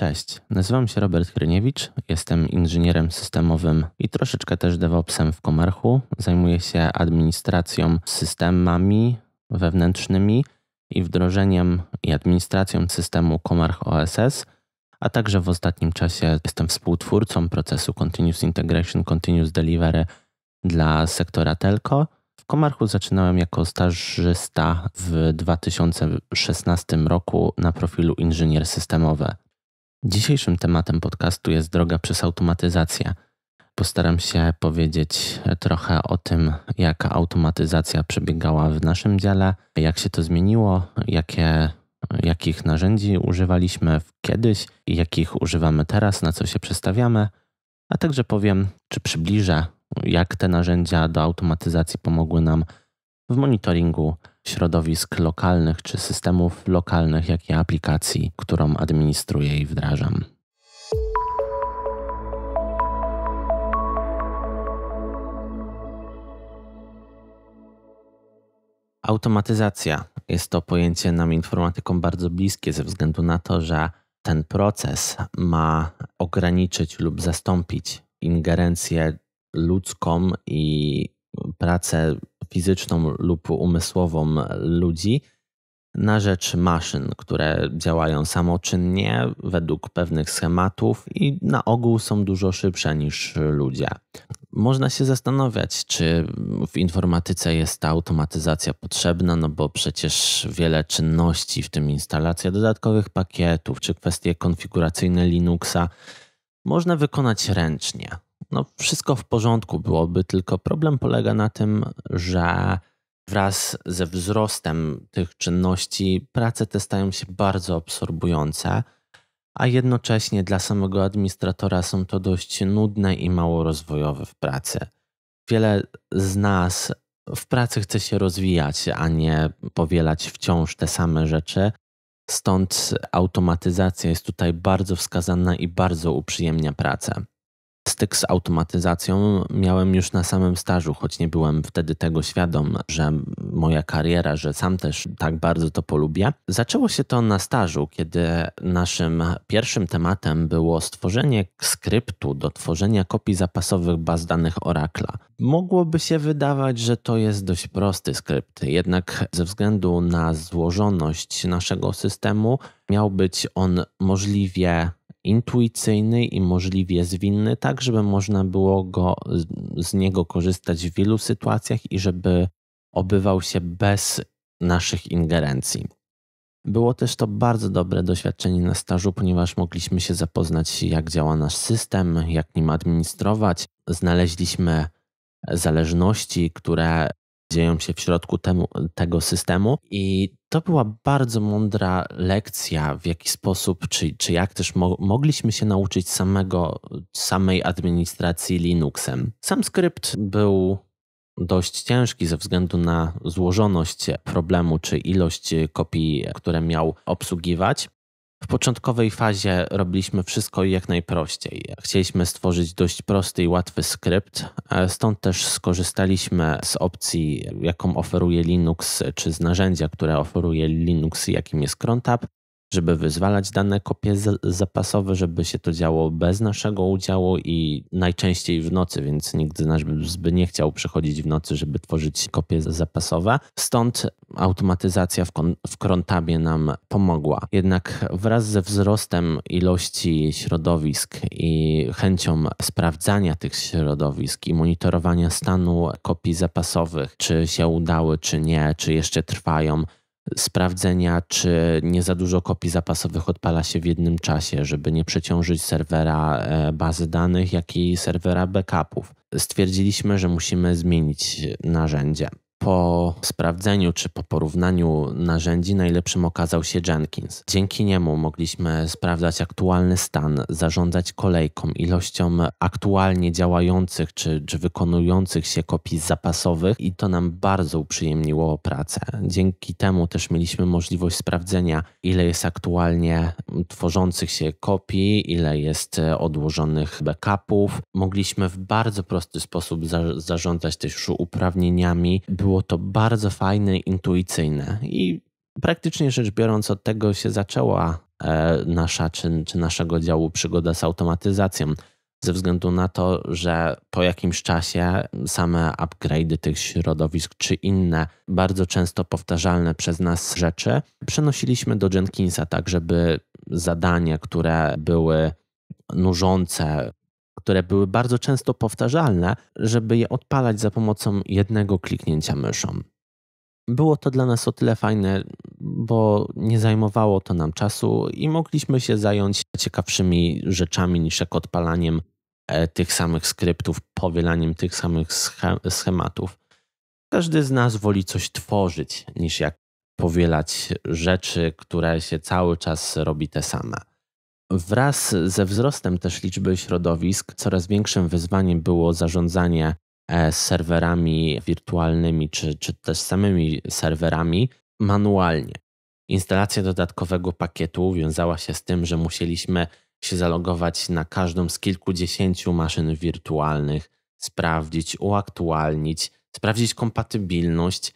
Cześć, nazywam się Robert Kryniewicz, jestem inżynierem systemowym i troszeczkę też DevOpsem w Komarchu. Zajmuję się administracją systemami wewnętrznymi i wdrożeniem i administracją systemu Komarch OSS, a także w ostatnim czasie jestem współtwórcą procesu Continuous Integration, Continuous Delivery dla sektora telco. W Komarchu zaczynałem jako stażysta w 2016 roku na profilu inżynier systemowy. Dzisiejszym tematem podcastu jest droga przez automatyzację. Postaram się powiedzieć trochę o tym, jak automatyzacja przebiegała w naszym dziale, jak się to zmieniło, jakie, jakich narzędzi używaliśmy kiedyś i jakich używamy teraz, na co się przestawiamy, a także powiem, czy przybliżę, jak te narzędzia do automatyzacji pomogły nam w monitoringu środowisk lokalnych czy systemów lokalnych, jak i aplikacji, którą administruję i wdrażam. Automatyzacja jest to pojęcie nam informatykom bardzo bliskie ze względu na to, że ten proces ma ograniczyć lub zastąpić ingerencję ludzką i pracę fizyczną lub umysłową ludzi na rzecz maszyn, które działają samoczynnie według pewnych schematów i na ogół są dużo szybsze niż ludzie. Można się zastanawiać, czy w informatyce jest ta automatyzacja potrzebna, no bo przecież wiele czynności, w tym instalacja dodatkowych pakietów czy kwestie konfiguracyjne Linuxa, można wykonać ręcznie no wszystko w porządku byłoby, tylko problem polega na tym, że wraz ze wzrostem tych czynności prace te stają się bardzo absorbujące, a jednocześnie dla samego administratora są to dość nudne i mało rozwojowe w pracy. Wiele z nas w pracy chce się rozwijać, a nie powielać wciąż te same rzeczy. Stąd automatyzacja jest tutaj bardzo wskazana i bardzo uprzyjemnia pracę styk z automatyzacją miałem już na samym stażu, choć nie byłem wtedy tego świadom, że moja kariera, że sam też tak bardzo to polubię. Zaczęło się to na stażu, kiedy naszym pierwszym tematem było stworzenie skryptu do tworzenia kopii zapasowych baz danych Oracla. Mogłoby się wydawać, że to jest dość prosty skrypt, jednak ze względu na złożoność naszego systemu miał być on możliwie intuicyjny i możliwie zwinny, tak żeby można było go, z niego korzystać w wielu sytuacjach i żeby obywał się bez naszych ingerencji. Było też to bardzo dobre doświadczenie na stażu, ponieważ mogliśmy się zapoznać, jak działa nasz system, jak nim administrować. Znaleźliśmy zależności, które dzieją się w środku temu, tego systemu. I to była bardzo mądra lekcja, w jaki sposób, czy, czy jak też mo mogliśmy się nauczyć samego, samej administracji Linuxem. Sam skrypt był dość ciężki ze względu na złożoność problemu czy ilość kopii, które miał obsługiwać. W początkowej fazie robiliśmy wszystko jak najprościej. Chcieliśmy stworzyć dość prosty i łatwy skrypt, e, stąd też skorzystaliśmy z opcji, jaką oferuje Linux, czy z narzędzia, które oferuje Linux, jakim jest CronTab, żeby wyzwalać dane kopie zapasowe, żeby się to działo bez naszego udziału i najczęściej w nocy, więc nikt z nas by nie chciał przychodzić w nocy, żeby tworzyć kopie zapasowe. Stąd automatyzacja w, krątabie nam pomogła. Jednak wraz ze wzrostem ilości środowisk i chęcią sprawdzania tych środowisk i monitorowania stanu kopii zapasowych, czy się udały, czy nie, czy jeszcze trwają, sprawdzenia, czy nie za dużo kopii zapasowych odpala się w jednym czasie, żeby nie przeciążyć serwera e, bazy danych, jak i serwera backupów. Stwierdziliśmy, że musimy zmienić narzędzie. Po sprawdzeniu czy po porównaniu narzędzi najlepszym okazał się Jenkins. Dzięki niemu mogliśmy sprawdzać aktualny stan, zarządzać kolejką, ilością aktualnie działających czy, czy wykonujących się kopii zapasowych i to nam bardzo uprzyjemniło pracę. Dzięki temu też mieliśmy możliwość sprawdzenia, ile jest aktualnie tworzących się kopii, ile jest odłożonych backupów. Mogliśmy w bardzo prosty sposób za zarządzać też uprawnieniami. Było było to bardzo fajne, intuicyjne i praktycznie rzecz biorąc od tego się zaczęła e, nasza czy, czy naszego działu przygoda z automatyzacją. Ze względu na to, że po jakimś czasie same upgrade'y tych środowisk czy inne bardzo często powtarzalne przez nas rzeczy przenosiliśmy do Jenkinsa, tak żeby zadania, które były nużące które były bardzo często powtarzalne, żeby je odpalać za pomocą jednego kliknięcia myszą. Było to dla nas o tyle fajne, bo nie zajmowało to nam czasu i mogliśmy się zająć ciekawszymi rzeczami niż jak odpalaniem e, tych samych skryptów, powielaniem tych samych schematów. Każdy z nas woli coś tworzyć niż jak powielać rzeczy, które się cały czas robi te same. Wraz ze wzrostem też liczby środowisk, coraz większym wyzwaniem było zarządzanie e, serwerami wirtualnymi czy, czy też samymi serwerami manualnie. Instalacja dodatkowego pakietu wiązała się z tym, że musieliśmy się zalogować na każdą z kilkudziesięciu maszyn wirtualnych, sprawdzić, uaktualnić, sprawdzić kompatybilność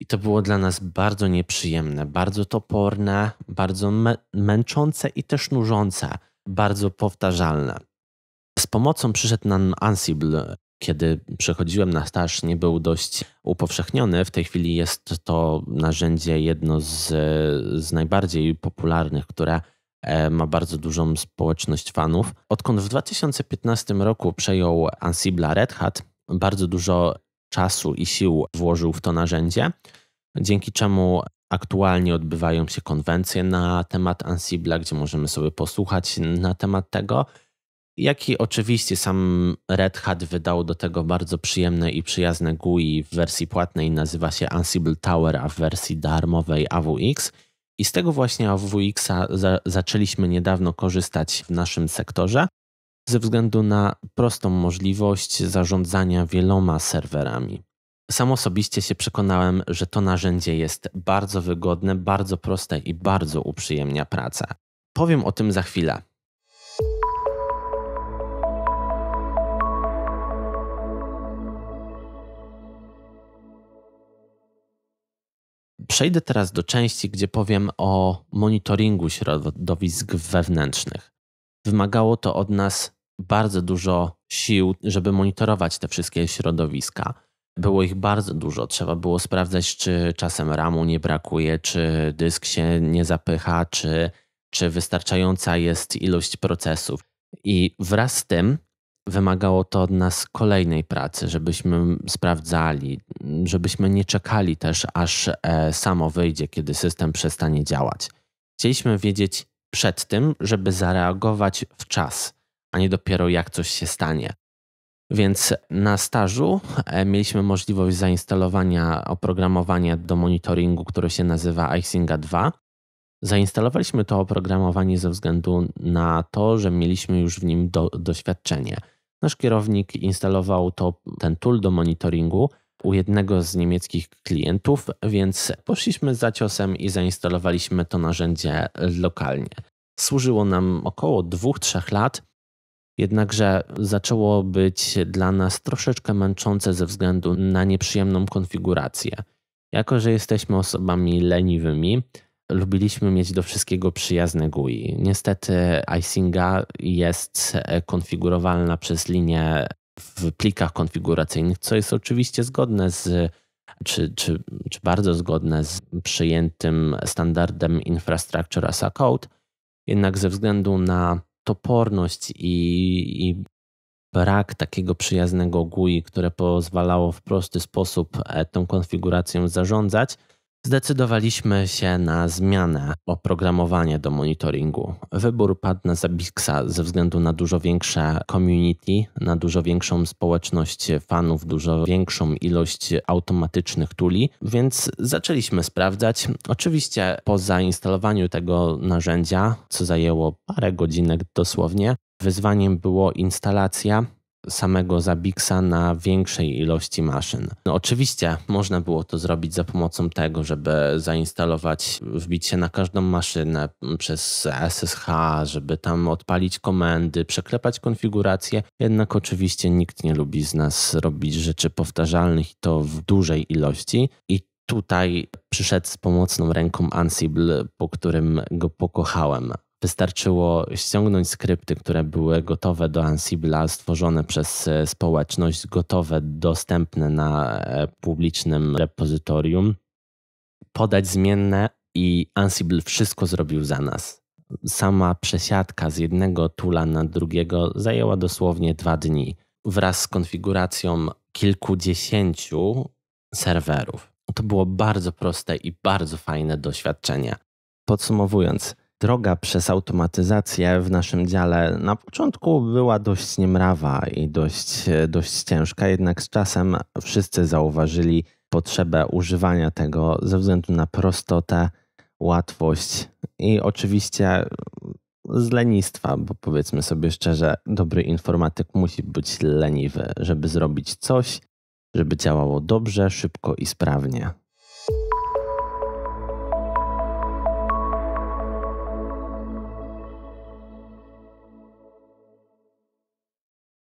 i to było dla nas bardzo nieprzyjemne, bardzo toporne, bardzo męczące i też nużące, bardzo powtarzalne. Z pomocą przyszedł nam Ansible. Kiedy przechodziłem na staż, nie był dość upowszechniony. W tej chwili jest to narzędzie jedno z, z najbardziej popularnych, które e, ma bardzo dużą społeczność fanów. Odkąd w 2015 roku przejął Ansible Red Hat, bardzo dużo czasu i sił włożył w to narzędzie, dzięki czemu aktualnie odbywają się konwencje na temat Ansible, gdzie możemy sobie posłuchać na temat tego. Jak i oczywiście sam Red Hat wydał do tego bardzo przyjemne i przyjazne GUI w wersji płatnej, nazywa się Ansible Tower, a w wersji darmowej AWX. I z tego właśnie AWX-a za zaczęliśmy niedawno korzystać w naszym sektorze ze względu na prostą możliwość zarządzania wieloma serwerami. Sam osobiście się przekonałem, że to narzędzie jest bardzo wygodne, bardzo proste i bardzo uprzyjemnia pracę. Powiem o tym za chwilę. Przejdę teraz do części, gdzie powiem o monitoringu środowisk wewnętrznych. Wymagało to od nas bardzo dużo sił, żeby monitorować te wszystkie środowiska. Było ich bardzo dużo. Trzeba było sprawdzać, czy czasem ramu nie brakuje, czy dysk się nie zapycha, czy, czy wystarczająca jest ilość procesów. I wraz z tym wymagało to od nas kolejnej pracy, żebyśmy sprawdzali, żebyśmy nie czekali też, aż e, samo wyjdzie, kiedy system przestanie działać. Chcieliśmy wiedzieć przed tym, żeby zareagować w czas a nie dopiero jak coś się stanie. Więc na stażu e, mieliśmy możliwość zainstalowania oprogramowania do monitoringu, które się nazywa Icinga 2. Zainstalowaliśmy to oprogramowanie ze względu na to, że mieliśmy już w nim do, doświadczenie. Nasz kierownik instalował to, ten tool do monitoringu u jednego z niemieckich klientów, więc poszliśmy za ciosem i zainstalowaliśmy to narzędzie lokalnie. Służyło nam około 2-3 lat Jednakże zaczęło być dla nas troszeczkę męczące ze względu na nieprzyjemną konfigurację. Jako, że jesteśmy osobami leniwymi, lubiliśmy mieć do wszystkiego przyjazne GUI. Niestety icinga jest konfigurowalna przez linię w plikach konfiguracyjnych, co jest oczywiście zgodne z, czy, czy, czy bardzo zgodne z przyjętym standardem Infrastructure as a Code. Jednak ze względu na toporność i, i brak takiego przyjaznego GUI, które pozwalało w prosty sposób e, tą konfiguracją zarządzać, Zdecydowaliśmy się na zmianę oprogramowania do monitoringu. Wybór padł na Zabixa ze względu na dużo większe community, na dużo większą społeczność fanów, dużo większą ilość automatycznych tuli, więc zaczęliśmy sprawdzać. Oczywiście po zainstalowaniu tego narzędzia, co zajęło parę godzinek dosłownie, wyzwaniem było instalacja samego Zabixa na większej ilości maszyn. No oczywiście można było to zrobić za pomocą tego, żeby zainstalować wbicie na każdą maszynę przez SSH, żeby tam odpalić komendy, przeklepać konfigurację. Jednak oczywiście nikt nie lubi z nas robić rzeczy powtarzalnych i to w dużej ilości. I tutaj przyszedł z pomocną ręką Ansible, po którym go pokochałem. Wystarczyło ściągnąć skrypty, które były gotowe do Ansible'a, stworzone przez e, społeczność, gotowe, dostępne na e, publicznym repozytorium, podać zmienne i Ansible wszystko zrobił za nas. Sama przesiadka z jednego tula na drugiego zajęła dosłownie dwa dni, wraz z konfiguracją kilkudziesięciu serwerów. To było bardzo proste i bardzo fajne doświadczenie. Podsumowując, droga przez automatyzację w naszym dziale na początku była dość niemrawa i dość, dość ciężka, jednak z czasem wszyscy zauważyli potrzebę używania tego ze względu na prostotę, łatwość i oczywiście z lenistwa, bo powiedzmy sobie szczerze, dobry informatyk musi być leniwy, żeby zrobić coś, żeby działało dobrze, szybko i sprawnie.